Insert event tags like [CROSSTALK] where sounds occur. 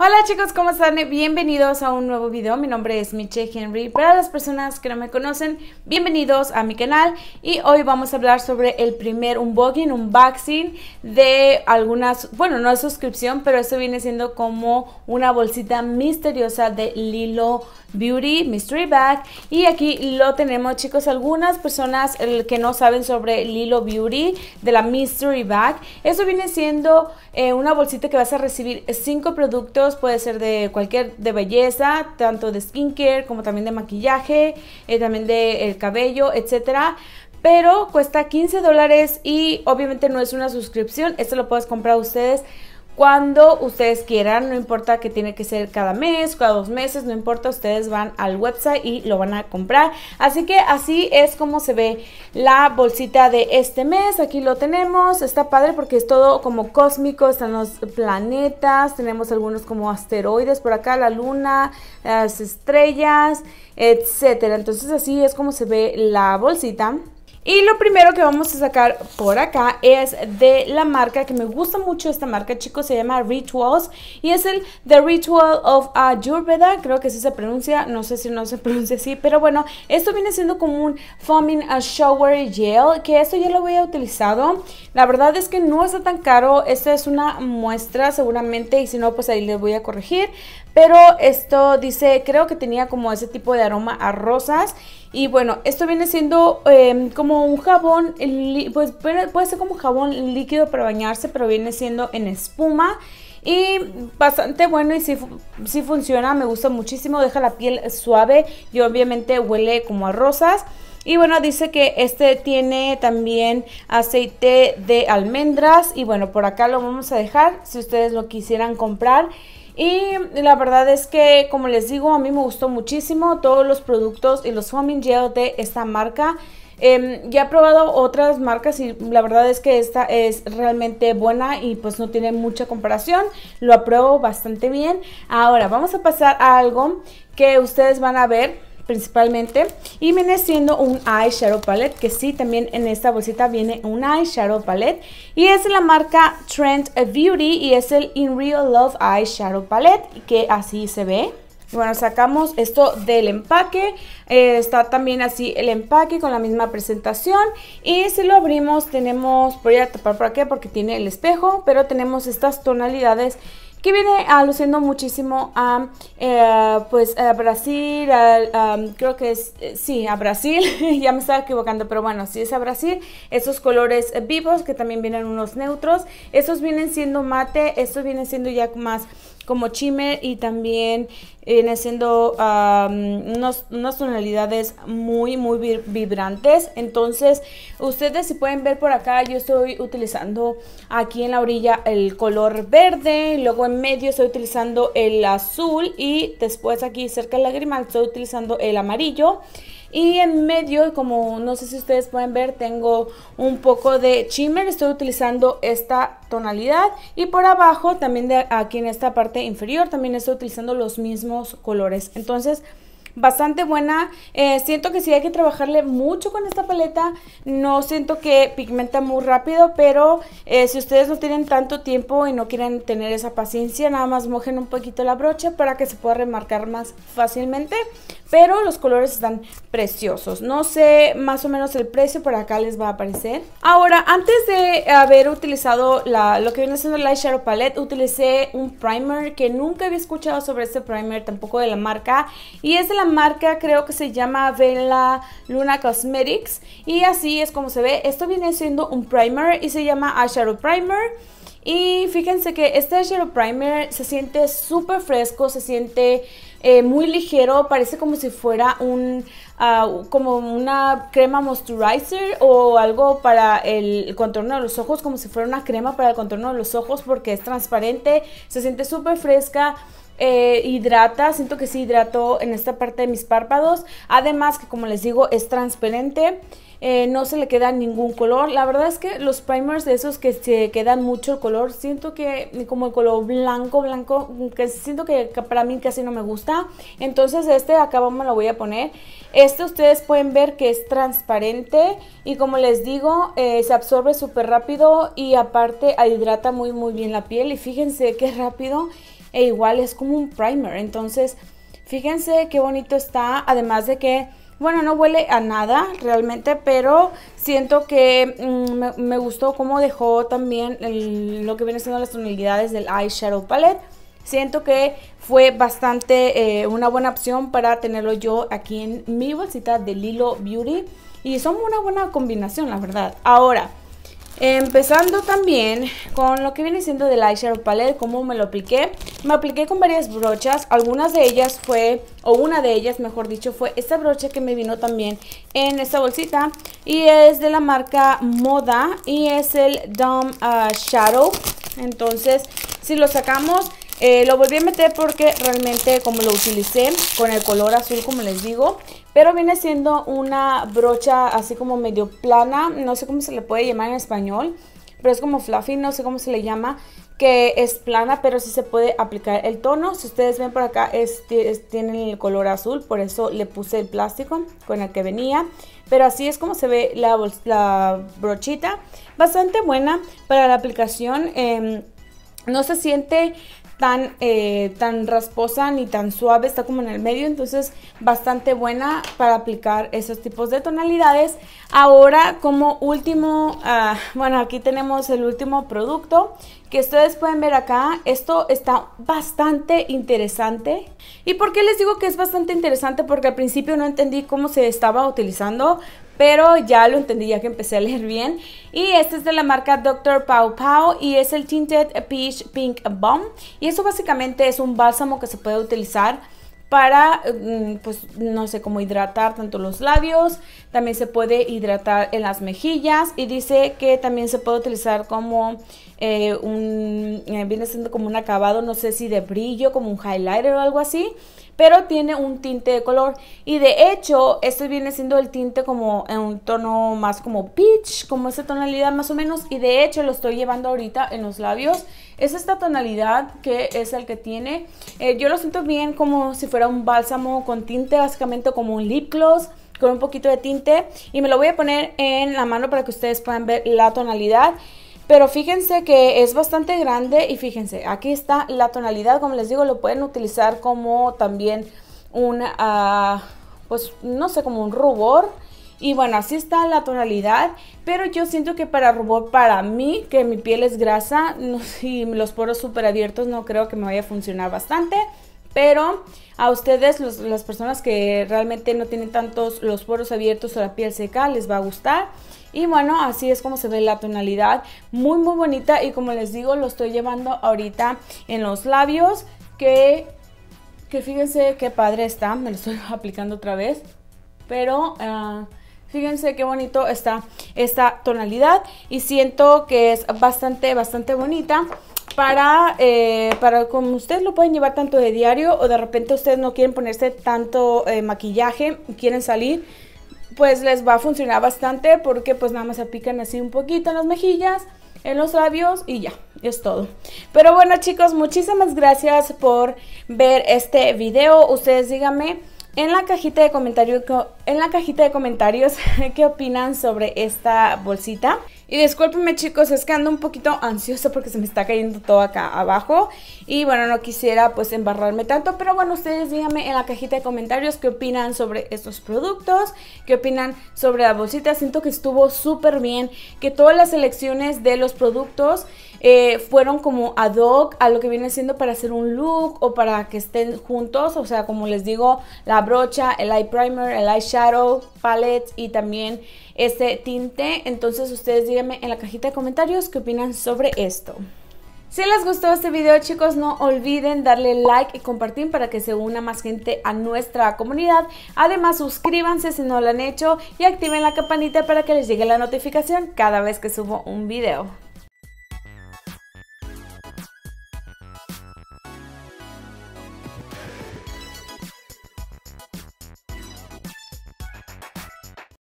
Hola chicos, ¿cómo están? Bienvenidos a un nuevo video. Mi nombre es Miche Henry. Para las personas que no me conocen, bienvenidos a mi canal. Y hoy vamos a hablar sobre el primer unboxing, unboxing de algunas, bueno, no es suscripción, pero esto viene siendo como una bolsita misteriosa de Lilo Beauty Mystery Bag. Y aquí lo tenemos chicos, algunas personas que no saben sobre Lilo Beauty de la Mystery Bag. eso viene siendo eh, una bolsita que vas a recibir 5 productos puede ser de cualquier, de belleza, tanto de skincare como también de maquillaje, eh, también de el cabello, etcétera. Pero cuesta 15 dólares y obviamente no es una suscripción, esto lo puedes comprar ustedes cuando ustedes quieran, no importa que tiene que ser cada mes, cada dos meses, no importa, ustedes van al website y lo van a comprar. Así que así es como se ve la bolsita de este mes, aquí lo tenemos, está padre porque es todo como cósmico, están los planetas, tenemos algunos como asteroides por acá, la luna, las estrellas, etcétera. Entonces así es como se ve la bolsita. Y lo primero que vamos a sacar por acá es de la marca que me gusta mucho esta marca, chicos, se llama Rituals y es el The Ritual of Ayurveda, creo que así se pronuncia, no sé si no se [LAUGHS] pronuncia así, pero bueno, esto viene siendo como un foaming shower gel, que esto ya lo había utilizado. La verdad es que no está tan caro, esta es una muestra seguramente y si no pues ahí les voy a corregir, pero esto dice, creo que tenía como ese tipo de aroma a rosas. Y bueno, esto viene siendo em, como un jabón, pues puede ser como jabón líquido para bañarse, pero viene siendo en espuma. Y bastante bueno y si sí funciona, me gusta muchísimo, deja la piel suave y obviamente huele como a rosas. Y bueno, dice que este tiene también aceite de almendras. Y bueno, por acá lo vamos a dejar si ustedes lo quisieran comprar. Y la verdad es que, como les digo, a mí me gustó muchísimo todos los productos y los foaming gel de esta marca. Em, ya he probado otras marcas y la verdad es que esta es realmente buena y pues no tiene mucha comparación. Lo apruebo bastante bien. Ahora vamos a pasar a algo que ustedes van a ver principalmente. Y viene siendo un eyeshadow palette, que sí, también en esta bolsita viene un eyeshadow palette. Y es la marca Trend Beauty y es el In Real Love Eyeshadow Palette, que así se ve. Bueno, sacamos esto del empaque. Eh, está también así el empaque con la misma presentación. Y si lo abrimos tenemos, voy a tapar por aquí porque tiene el espejo, pero tenemos estas tonalidades viene aluciendo muchísimo a, eh, pues, a Brasil, creo que es, eh, sí, a Brasil, [LAUGHS] ya me estaba equivocando, pero bueno, sí es a Brasil, esos colores vivos que también vienen unos neutros, esos vienen siendo mate, estos vienen siendo ya más como chimer y también viene eh, siendo unas tonalidades muy, muy vibrantes. Entonces, ustedes si pueden ver por acá, yo estoy utilizando aquí en la orilla el color verde, luego en medio estoy utilizando el azul y después aquí cerca del lagrimal estoy utilizando el amarillo. Y en medio, como no sé si ustedes pueden ver, tengo un poco de shimmer. Estoy utilizando esta tonalidad y por abajo también de aquí en esta parte inferior también estoy utilizando los mismos colores entonces bastante buena. Eh, siento que si hay que trabajarle mucho con esta paleta. No siento que pigmenta muy rápido, pero eh, si ustedes no tienen tanto tiempo y no quieren tener esa paciencia, nada más mojen un poquito la brocha para que se pueda remarcar más fácilmente. Pero los colores están preciosos. No sé más o menos el precio, por acá les va a aparecer. Ahora, antes de haber utilizado lo que viene siendo la eyeshadow palette, utilicé un primer que nunca había escuchado sobre este primer, tampoco de la marca. Y es de la marca creo que se llama Vela Luna Cosmetics y así es como se ve. Esto viene siendo un primer y se llama Eyeshadow Primer. Y fíjense que este eyeshadow primer se siente súper fresco, se siente eh, muy ligero, parece como si fuera un ah, como una crema moisturizer o algo para el contorno de los ojos, como si fuera una crema para el contorno de los ojos porque es transparente, se siente súper fresca eh, hidrata, siento que sí hidrató en esta parte de mis párpados. Además que como les digo es transparente, eh, no se le queda ningún color. La verdad es que los primers de esos que se quedan mucho color, siento que como el color blanco, blanco, que siento que para mí casi no me gusta. Entonces este acá vamos lo voy a poner. Este ustedes pueden ver que es transparente y como les digo eh, se absorbe súper rápido y aparte hidrata muy muy bien la piel y fíjense qué rápido e igual es como un primer. Entonces, fíjense qué bonito está, además de que, bueno, no huele a nada realmente, pero siento que mm, me, gustó cómo dejó también lo que viene siendo las tonalidades del eyeshadow palette. Siento que fue bastante eh, una buena opción para tenerlo yo aquí en mi bolsita de Lilo Beauty. Y son una buena combinación, la verdad. Ahora, Empezando también con lo que viene siendo del eyeshadow palette, cómo me lo apliqué. Me apliqué con varias brochas, algunas de ellas fue, o una de ellas mejor dicho, fue esta brocha que me vino también en esta bolsita. Y es de la marca Moda y es el Dumb ah, Shadow. Entonces, si lo sacamos, eh, lo volví a meter porque realmente como lo utilicé con el color azul, como les digo, pero viene siendo una brocha así como medio plana, no sé cómo se le puede llamar en español, pero es como fluffy, no sé cómo se le llama, que es plana, pero sí se puede aplicar el tono. Si ustedes ven por acá, es, tienen el color azul, por eso le puse el plástico con el que venía. Pero así es como se ve la, brochita, bastante buena para la aplicación. Em, no se siente tan, eh, tan rasposa ni tan suave, está como en el medio, entonces bastante buena para aplicar esos tipos de tonalidades. Ahora como último, ah, bueno aquí tenemos el último producto que ustedes pueden ver acá, esto está bastante interesante. ¿Y por qué les digo que es bastante interesante? Porque al principio no entendí cómo se estaba utilizando, pero ya lo entendí ya que empecé a leer bien. Y este es de la marca Dr. Pau Pau y es el Tinted Peach Pink Balm. Y eso básicamente es un bálsamo que se puede utilizar para, mm, pues, no sé, cómo hidratar tanto los labios, también se puede hidratar en las mejillas y dice que también se puede utilizar como eh, un, eh, viene siendo como un acabado, no sé si de brillo, como un highlighter o algo así, pero tiene un tinte de color. Y de hecho, este viene siendo el tinte como en un tono más como peach, como esa tonalidad más o menos. Y de hecho, lo estoy llevando ahorita en los labios. Es esta tonalidad que es el que tiene. Eh, yo lo siento bien como si fuera un bálsamo con tinte, básicamente como un lip gloss con un poquito de tinte y me lo voy a poner en la mano para que ustedes puedan ver la tonalidad pero fíjense que es bastante grande y fíjense, aquí está la tonalidad, como les digo, lo pueden utilizar como también un, ah, pues no sé, como un rubor. Y bueno, así está la tonalidad, pero yo siento que para rubor, para mí, que mi piel es grasa y [LAUGHS] los poros súper abiertos, no creo que me vaya a funcionar bastante pero a ustedes, las personas que realmente no tienen tantos los poros abiertos o la piel seca, les va a gustar. Y bueno, así es como se ve la tonalidad, muy muy bonita y como les digo, lo estoy llevando ahorita en los labios, que, que fíjense qué padre está, me lo estoy [LAUGHS] aplicando otra vez, pero... Ah, fíjense qué bonito está esta tonalidad y siento que es bastante, bastante bonita para, eh, para como ustedes lo pueden llevar tanto de diario o de repente ustedes no quieren ponerse tanto maquillaje eh, maquillaje, quieren salir, pues les va a funcionar bastante porque pues nada más se pican así un poquito en las mejillas, en los labios y ya, es todo. Pero bueno chicos, muchísimas gracias por ver este video. Ustedes díganme en la cajita de comentarios, en la cajita de comentarios [LAUGHS] qué opinan sobre esta bolsita. Y discúlpenme chicos, es que ando un poquito ansioso porque se me está cayendo todo acá abajo. Y bueno, no quisiera pues embarrarme tanto, pero bueno, ustedes díganme en la cajita de comentarios qué opinan sobre estos productos, qué opinan sobre la bolsita. Siento que estuvo súper bien, que todas las selecciones de los productos... Eh, fueron como ad hoc a lo que viene siendo para hacer un look o para que estén juntos. O sea, como les digo, la brocha, el eye primer, el eyeshadow, palette y también este tinte. Entonces ustedes díganme en la cajita de comentarios qué opinan sobre esto. Si les gustó este video chicos no olviden darle like y compartir para que se una más gente a nuestra comunidad. Además suscríbanse si no lo han hecho y activen la campanita para que les llegue la notificación cada vez que subo un video.